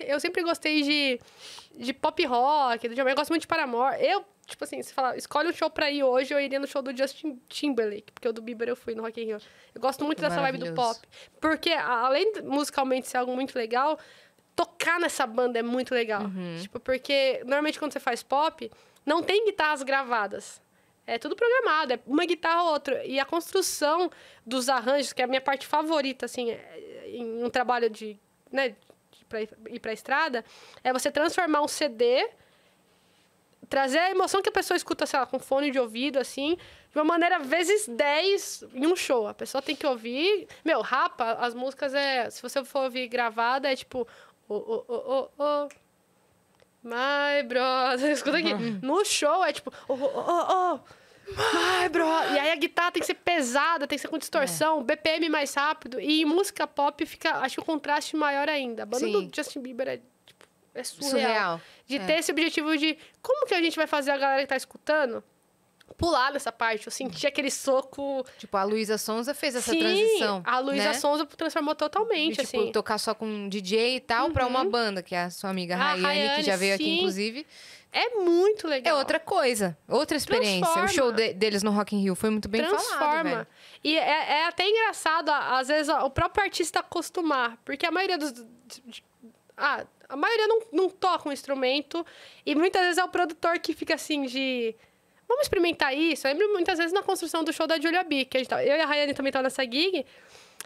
Eu sempre gostei de, de pop rock, do Jamaica. Eu gosto muito de Paramore. Eu, tipo assim, se falar, escolhe um show pra ir hoje, eu iria no show do Justin Timberlake, porque o do Bieber eu fui no Rock in Rio. Eu gosto muito dessa vibe do pop. Porque, além de musicalmente ser algo muito legal, tocar nessa banda é muito legal. Uhum. Tipo, porque normalmente quando você faz pop, não tem guitarras gravadas. É tudo programado, é uma guitarra ou outra. E a construção dos arranjos, que é a minha parte favorita, assim, é, em um trabalho de, né, para ir para a estrada, é você transformar um CD, trazer a emoção que a pessoa escuta, sei lá, com fone de ouvido, assim, de uma maneira vezes 10 em um show. A pessoa tem que ouvir. Meu, rapa, as músicas é. Se você for ouvir gravada, é tipo. Oh, oh, oh, oh, oh. My brother, escuta aqui. Uhum. No show é tipo. oh, oh, oh. Ai, bro. E aí a guitarra tem que ser pesada, tem que ser com distorção, é. BPM mais rápido. E em música pop fica, acho que o contraste maior ainda. A banda Sim. do Justin Bieber é, tipo, é surreal. surreal. De é. ter esse objetivo de como que a gente vai fazer a galera que tá escutando pular nessa parte. Eu senti aquele soco. Tipo, a Luísa Sonza fez essa Sim, transição. A Luísa né? Sonza transformou totalmente, tipo, assim. tocar só com DJ e tal, uhum. pra uma uhum. banda, que é a sua amiga Rayane, Rayane que já veio sim. aqui, inclusive. É muito legal. É outra coisa, outra experiência. Transforma. O show de, deles no Rock in Rio foi muito bem Transforma. falado, velho. E é, é, até engraçado, às vezes, o próprio artista acostumar. Porque a maioria dos... ah, a maioria não, não toca um instrumento. E muitas vezes é o produtor que fica assim de vamos experimentar isso. Eu lembro muitas vezes na construção do show da Julia B, que tava, tá, eu e a Rayane também estavam tá nessa gig.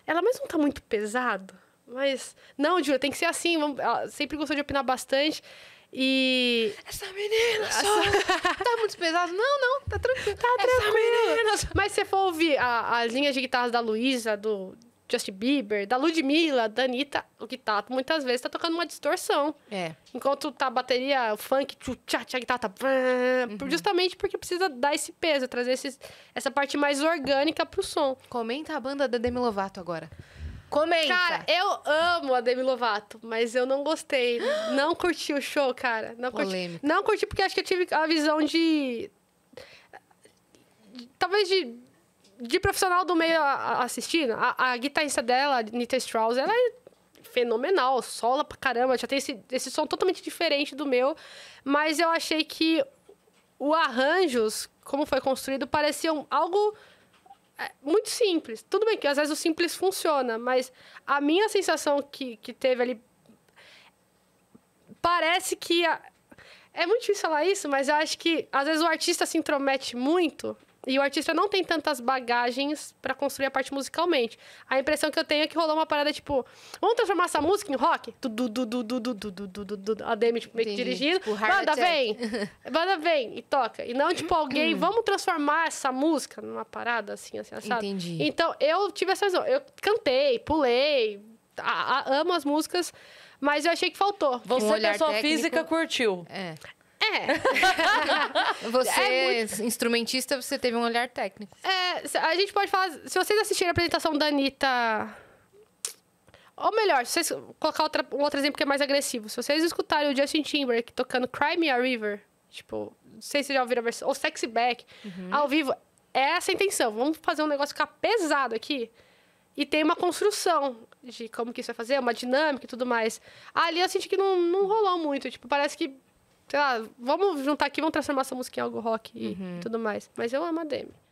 Ela, mas não tá muito pesado? Mas, não, Julia, tem que ser assim. Vamos... Ela sempre gostou de opinar bastante. E. Essa menina só. tá muito pesado? Não, não, tá tranquilo. Tá Essa tranquilo. Menina... Mas se você for ouvir as linhas de guitarras da Luísa, do, Justin Bieber, da Ludmilla, da Anitta, o guitarra tá muitas vezes tá tocando uma distorção. É. Enquanto tá a bateria, funk, tchá, tchá, guitarra, tá, uhum. justamente porque precisa dar esse peso, trazer esses, essa parte mais orgânica pro som. Comenta a banda da Demi Lovato agora. Comenta. Cara, eu amo a Demi Lovato, mas eu não gostei. não curti o show, cara. Não Polêmica. curti. Não curti porque acho que eu tive a visão de talvez de de profissional do meio assistindo, a, a guitarrista dela, Nita Strauss, ela é fenomenal, sola pra caramba, já tem esse, esse som totalmente diferente do meu, mas eu achei que o arranjos, como foi construído, pareciam algo é, muito simples. Tudo bem que às vezes o simples funciona, mas a minha sensação que, que teve ali. Parece que. A... É muito difícil falar isso, mas eu acho que às vezes o artista se intromete muito e o artista não tem tantas bagagens para construir a parte musicalmente. A impressão que eu tenho é que rolou uma parada tipo, vamos transformar essa música em rock? a Demi meio que dirigindo. Tipo, banda vem! banda vem! E toca. E não tipo alguém, vamos transformar essa música numa parada assim, assim, assado. Entendi. Então eu tive essa visão. Eu cantei, pulei, amo as músicas. Mas eu achei que faltou. Você, um pessoa técnico... física, curtiu. É. É. você, é, é muito... instrumentista, você teve um olhar técnico. É, a gente pode falar. Se vocês assistirem a apresentação da Anitta. Ou melhor, se vocês colocar outra, um outro exemplo que é mais agressivo. Se vocês escutarem o Justin Timberlake tocando Cry Me a River, tipo, não sei se vocês já ouviram a versão, ou Sexy Back, uhum. ao vivo, é essa a intenção. Vamos fazer um negócio ficar pesado aqui. E tem uma construção de como que isso vai fazer, uma dinâmica e tudo mais. Ali eu senti que não, não rolou muito. Tipo, parece que sei lá, vamos juntar aqui, vamos transformar essa música em algo rock e uhum. tudo mais. Mas eu amo a Demi.